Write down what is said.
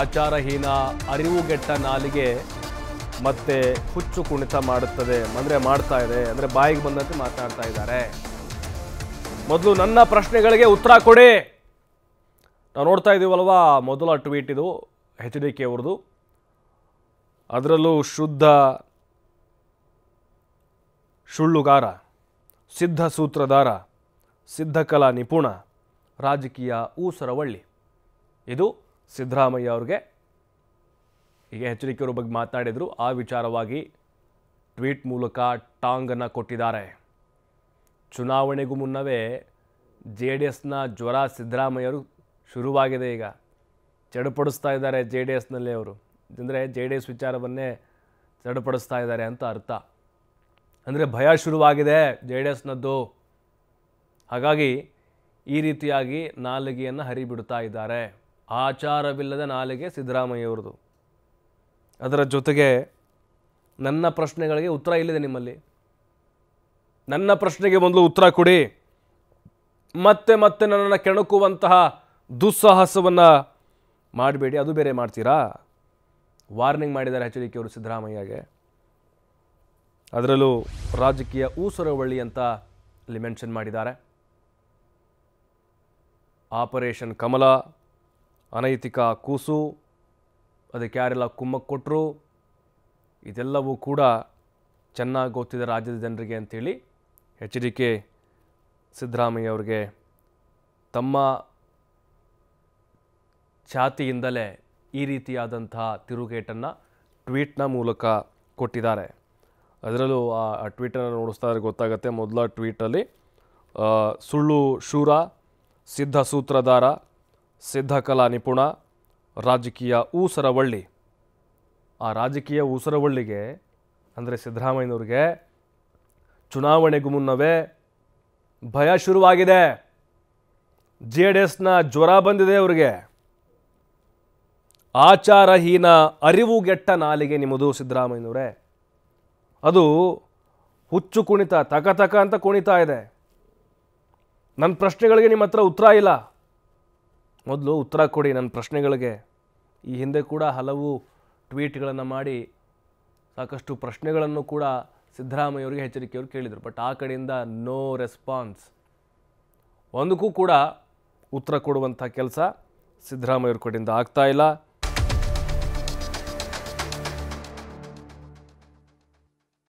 ಆಚಾರಹೀನ ಅರಿವುಗೆಟ್ಟ ನಾಲಿಗೆ ಮತ್ತೆ ಹುಚ್ಚು ಕುಣಿತ ಮಾಡುತ್ತದೆ ಅಂದರೆ ಮಾಡ್ತಾ ಇದೆ ಅಂದರೆ ಬಾಯಿಗೆ ಬಂದಂತೆ ಮಾತನಾಡ್ತಾ ಇದ್ದಾರೆ ಮೊದಲು ನನ್ನ ಪ್ರಶ್ನೆಗಳಿಗೆ ಉತ್ತರ ಕೊಡಿ ನಾವು ನೋಡ್ತಾ ಇದ್ದೀವಲ್ವಾ ಮೊದಲ ಟ್ವೀಟ್ ಇದು ಎಚ್ ಡಿ ಕೆ ಅವ್ರದ್ದು ಅದರಲ್ಲೂ ಶುದ್ಧ ಸುಳ್ಳುಗಾರ ಸಿದ್ಧ ಸೂತ್ರಧಾರ ಸಿದ್ಧಕಲಾ ನಿಪುಣ ರಾಜಕೀಯ ಊಸರವಳ್ಳಿ ಇದು ಸಿದ್ದರಾಮಯ್ಯ ಅವ್ರಿಗೆ ಈಗ ಎಚ್ಚರಿಕೆಯವ್ರ ಬಗ್ಗೆ ಮಾತನಾಡಿದರು ಆ ವಿಚಾರವಾಗಿ ಟ್ವೀಟ್ ಮೂಲಕ ಟಾಂಗನ್ನು ಕೊಟ್ಟಿದ್ದಾರೆ ಚುನಾವಣೆಗೂ ಮುನ್ನವೇ ಜೆ ಡಿ ಎಸ್ನ ಜ್ವರ ಸಿದ್ದರಾಮಯ್ಯವರು ಶುರುವಾಗಿದೆ ಈಗ ಚಡಪಡಿಸ್ತಾ ಇದ್ದಾರೆ ಜೆ ಡಿ ಎಸ್ನಲ್ಲಿ ಅವರು ಅಂದರೆ ಜೆ ಡಿ ಎಸ್ ವಿಚಾರವನ್ನೇ ಚಡಪಡಿಸ್ತಾ ಇದ್ದಾರೆ ಅಂತ ಅರ್ಥ ಅಂದರೆ ಭಯ ಶುರುವಾಗಿದೆ ಜೆ ಡಿ ಎಸ್ನದ್ದು ಹಾಗಾಗಿ ಈ ರೀತಿಯಾಗಿ ನಾಲಿಗೆಯನ್ನು ಹರಿಬಿಡ್ತಾ ಇದ್ದಾರೆ ಆಚಾರವಿಲ್ಲದ ನಾಲಿಗೆ ಸಿದ್ದರಾಮಯ್ಯವ್ರದ್ದು ಅದರ ಜೊತೆಗೆ ನನ್ನ ಪ್ರಶ್ನೆಗಳಿಗೆ ಉತ್ತರ ಇಲ್ಲಿದೆ ನಿಮ್ಮಲ್ಲಿ ನನ್ನ ಪ್ರಶ್ನೆಗೆ ಮೊದಲು ಉತ್ತರ ಕೊಡಿ ಮತ್ತೆ ಮತ್ತೆ ನನ್ನನ್ನು ಕೆಣಕುವಂತಹ ದುಸ್ಸಾಹಸವನ್ನು ಮಾಡಬೇಡಿ ಅದು ಬೇರೆ ಮಾಡ್ತೀರಾ ವಾರ್ನಿಂಗ್ ಮಾಡಿದ್ದಾರೆ ಎಚ್ ಡಿ ಅವರು ಸಿದ್ದರಾಮಯ್ಯಗೆ ಅದರಲ್ಲೂ ರಾಜಕೀಯ ಊಸರವಳ್ಳಿ ಅಂತ ಅಲ್ಲಿ ಮೆನ್ಷನ್ ಮಾಡಿದ್ದಾರೆ ಆಪರೇಷನ್ ಕಮಲ ಅನೈತಿಕ ಕೂಸು ಅದಕ್ಕೆ ಯಾರೆಲ್ಲ ಕುಮ್ಮಕ್ಕೆ ಕೊಟ್ಟರು ಇದೆಲ್ಲವೂ ಕೂಡ ಚೆನ್ನಾಗಿ ಗೊತ್ತಿದೆ ರಾಜ್ಯದ ಜನರಿಗೆ ಅಂಥೇಳಿ ಎಚ್ ಡಿ ಕೆ ಸಿದ್ದರಾಮಯ್ಯ ಅವ್ರಿಗೆ ತಮ್ಮ ಛಾತಿಯಿಂದಲೇ ಈ ರೀತಿಯಾದಂತಹ ತಿರುಗೇಟನ್ನು ಟ್ವೀಟ್ನ ಮೂಲಕ ಕೊಟ್ಟಿದ್ದಾರೆ ಅದರಲ್ಲೂ ಆ ಟ್ವೀಟನ್ನು ಇದ್ರೆ ಗೊತ್ತಾಗುತ್ತೆ ಮೊದಲ ಟ್ವೀಟಲ್ಲಿ ಸುಳ್ಳು ಶೂರ ಸಿದ್ಧ ಸೂತ್ರಧಾರ ಸಿದ್ಧಕಲಾ ನಿಪುಣ ರಾಜಕೀಯ ಊಸರವಳ್ಳಿ ಆ ರಾಜಕೀಯ ಊಸರವಳ್ಳಿಗೆ ಅಂದರೆ ಸಿದ್ದರಾಮಯ್ಯನವ್ರಿಗೆ ಚುನಾವಣೆಗೂ ಮುನ್ನವೇ ಭಯ ಶುರುವಾಗಿದೆ ಜೆ ಡಿ ಎಸ್ನ ಜ್ವರ ಬಂದಿದೆ ಅವರಿಗೆ ಆಚಾರಹೀನ ಅರಿವುಗೆಟ್ಟ ನಾಲಿಗೆ ನಿಮ್ಮದು ಸಿದ್ದರಾಮಯ್ಯನವರೇ ಅದು ಹುಚ್ಚು ಕುಣಿತ ತಕ ತಕ ಅಂತ ಕುಣಿತಾ ಇದೆ ನನ್ನ ಪ್ರಶ್ನೆಗಳಿಗೆ ನಿಮ್ಮ ಹತ್ರ ಉತ್ತರ ಇಲ್ಲ ಮೊದಲು ಉತ್ತರ ಕೊಡಿ ನನ್ನ ಪ್ರಶ್ನೆಗಳಿಗೆ ಈ ಹಿಂದೆ ಕೂಡ ಹಲವು ಟ್ವೀಟ್ಗಳನ್ನು ಮಾಡಿ ಸಾಕಷ್ಟು ಪ್ರಶ್ನೆಗಳನ್ನು ಕೂಡ ಸಿದ್ದರಾಮಯ್ಯವರಿಗೆ ಎಚ್ಚರಿಕೆಯವರು ಕೇಳಿದರು ಬಟ್ ಆ ಕಡೆಯಿಂದ ನೋ ರೆಸ್ಪಾನ್ಸ್ ಒಂದಕ್ಕೂ ಕೂಡ ಉತ್ತರ ಕೊಡುವಂಥ ಕೆಲಸ ಸಿದ್ದರಾಮಯ್ಯವ್ರ ಕಡೆಯಿಂದ ಆಗ್ತಾಯಿಲ್ಲ